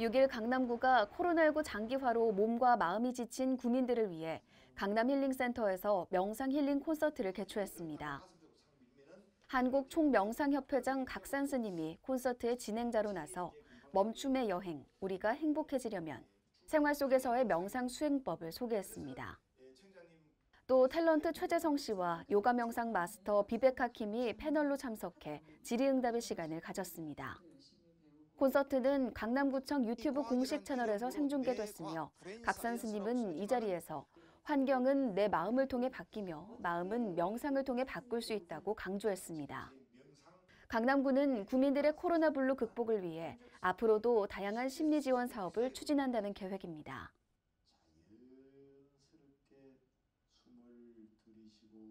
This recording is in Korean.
6일 강남구가 코로나19 장기화로 몸과 마음이 지친 구민들을 위해 강남 힐링센터에서 명상 힐링 콘서트를 개최했습니다. 한국 총명상협회장 각산 스님이 콘서트의 진행자로 나서 멈춤의 여행, 우리가 행복해지려면 생활 속에서의 명상 수행법을 소개했습니다. 또 탤런트 최재성 씨와 요가 명상 마스터 비백 하킴이 패널로 참석해 질의응답의 시간을 가졌습니다. 콘서트는 강남구청 유튜브 공식 채널에서 생중계됐으며 각산 네 스님은 이 자리에서 환경은 내 마음을 통해 바뀌며 마음은 명상을 통해 바꿀 수 있다고 강조했습니다. 강남구는 국민들의 코로나 블루 극복을 위해 앞으로도 다양한 심리 지원 사업을 추진한다는 계획입니다. 자연스럽게 숨을 들이쉬고